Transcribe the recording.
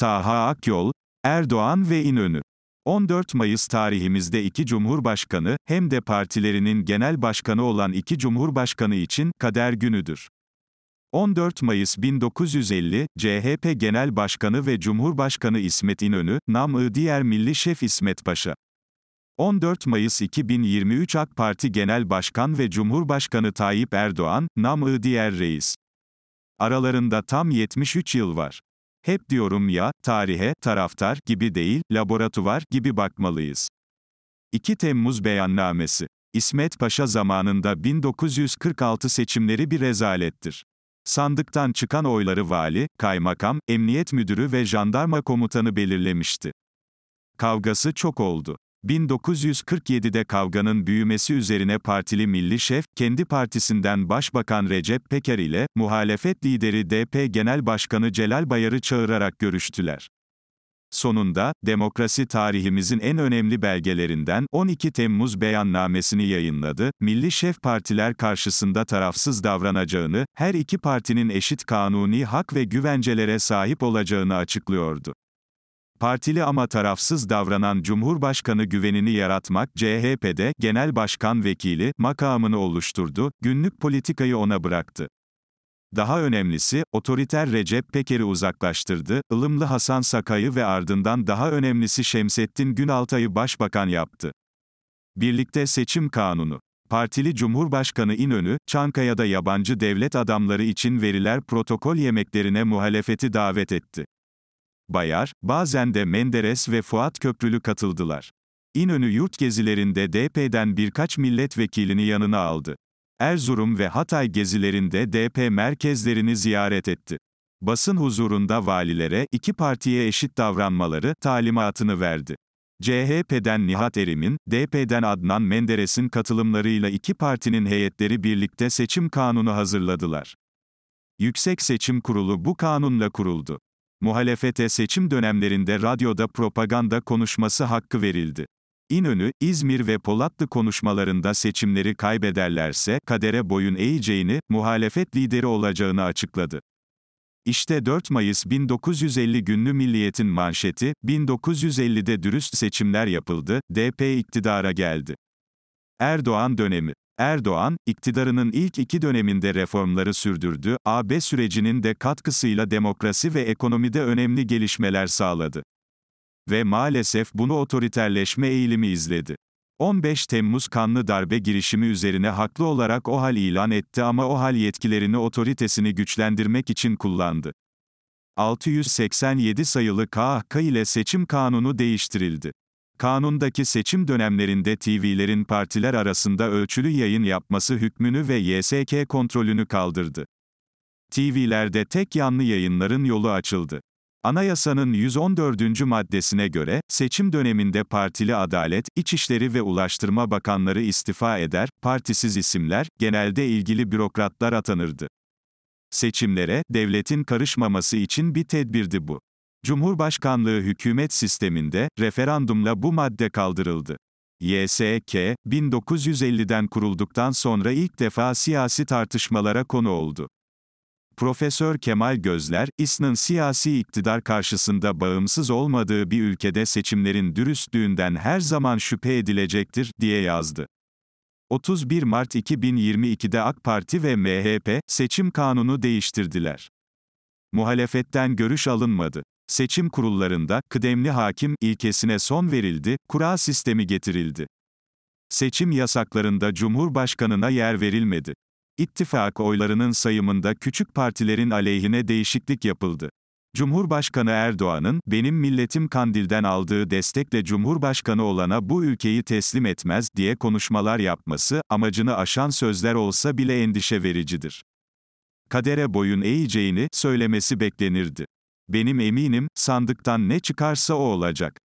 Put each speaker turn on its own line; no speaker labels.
Taha Akyol, Erdoğan ve İnönü. 14 Mayıs tarihimizde iki cumhurbaşkanı, hem de partilerinin genel başkanı olan iki cumhurbaşkanı için kader günüdür. 14 Mayıs 1950, CHP Genel Başkanı ve Cumhurbaşkanı İsmet İnönü, nam diğer milli şef İsmet Paşa. 14 Mayıs 2023 AK Parti Genel Başkan ve Cumhurbaşkanı Tayyip Erdoğan, nam diğer reis. Aralarında tam 73 yıl var. Hep diyorum ya, tarihe, taraftar gibi değil, laboratuvar gibi bakmalıyız. 2 Temmuz Beyannamesi İsmet Paşa zamanında 1946 seçimleri bir rezalettir. Sandıktan çıkan oyları vali, kaymakam, emniyet müdürü ve jandarma komutanı belirlemişti. Kavgası çok oldu. 1947'de kavganın büyümesi üzerine partili milli şef, kendi partisinden Başbakan Recep Peker ile, muhalefet lideri DP Genel Başkanı Celal Bayar'ı çağırarak görüştüler. Sonunda, demokrasi tarihimizin en önemli belgelerinden 12 Temmuz beyannamesini yayınladı, milli şef partiler karşısında tarafsız davranacağını, her iki partinin eşit kanuni hak ve güvencelere sahip olacağını açıklıyordu. Partili ama tarafsız davranan Cumhurbaşkanı güvenini yaratmak CHP'de genel başkan vekili makamını oluşturdu, günlük politikayı ona bıraktı. Daha önemlisi, otoriter Recep Peker'i uzaklaştırdı, ılımlı Hasan Sakay'ı ve ardından daha önemlisi Şemsettin Günaltay'ı başbakan yaptı. Birlikte seçim kanunu. Partili Cumhurbaşkanı İnönü, Çankaya'da yabancı devlet adamları için veriler protokol yemeklerine muhalefeti davet etti. Bayar, bazen de Menderes ve Fuat Köprülü katıldılar. İnönü yurt gezilerinde DP'den birkaç milletvekilini yanına aldı. Erzurum ve Hatay gezilerinde DP merkezlerini ziyaret etti. Basın huzurunda valilere iki partiye eşit davranmaları talimatını verdi. CHP'den Nihat Erim'in, DP'den Adnan Menderes'in katılımlarıyla iki partinin heyetleri birlikte seçim kanunu hazırladılar. Yüksek Seçim Kurulu bu kanunla kuruldu. Muhalefete seçim dönemlerinde radyoda propaganda konuşması hakkı verildi. İnönü, İzmir ve Polatlı konuşmalarında seçimleri kaybederlerse kadere boyun eğeceğini, muhalefet lideri olacağını açıkladı. İşte 4 Mayıs 1950 günlü Milliyet'in manşeti, 1950'de dürüst seçimler yapıldı, DP iktidara geldi. Erdoğan dönemi Erdoğan, iktidarının ilk iki döneminde reformları sürdürdü, AB sürecinin de katkısıyla demokrasi ve ekonomide önemli gelişmeler sağladı. Ve maalesef bunu otoriterleşme eğilimi izledi. 15 Temmuz kanlı darbe girişimi üzerine haklı olarak OHAL ilan etti ama OHAL yetkilerini otoritesini güçlendirmek için kullandı. 687 sayılı KHK ile seçim kanunu değiştirildi. Kanundaki seçim dönemlerinde TV'lerin partiler arasında ölçülü yayın yapması hükmünü ve YSK kontrolünü kaldırdı. TV'lerde tek yanlı yayınların yolu açıldı. Anayasanın 114. maddesine göre, seçim döneminde partili Adalet, İçişleri ve Ulaştırma Bakanları istifa eder, partisiz isimler, genelde ilgili bürokratlar atanırdı. Seçimlere, devletin karışmaması için bir tedbirdi bu. Cumhurbaşkanlığı hükümet sisteminde, referandumla bu madde kaldırıldı. YSK, 1950'den kurulduktan sonra ilk defa siyasi tartışmalara konu oldu. Profesör Kemal Gözler, İSN'ın siyasi iktidar karşısında bağımsız olmadığı bir ülkede seçimlerin dürüstlüğünden her zaman şüphe edilecektir, diye yazdı. 31 Mart 2022'de AK Parti ve MHP, seçim kanunu değiştirdiler. Muhalefetten görüş alınmadı seçim kurullarında, kıdemli hakim ilkesine son verildi, kura sistemi getirildi. Seçim yasaklarında Cumhurbaşkanına yer verilmedi. İttifak oylarının sayımında küçük partilerin aleyhine değişiklik yapıldı. Cumhurbaşkanı Erdoğan'ın, benim milletim Kandil'den aldığı destekle Cumhurbaşkanı olana bu ülkeyi teslim etmez, diye konuşmalar yapması, amacını aşan sözler olsa bile endişe vericidir. Kadere boyun eğeceğini, söylemesi beklenirdi. Benim eminim, sandıktan ne çıkarsa o olacak.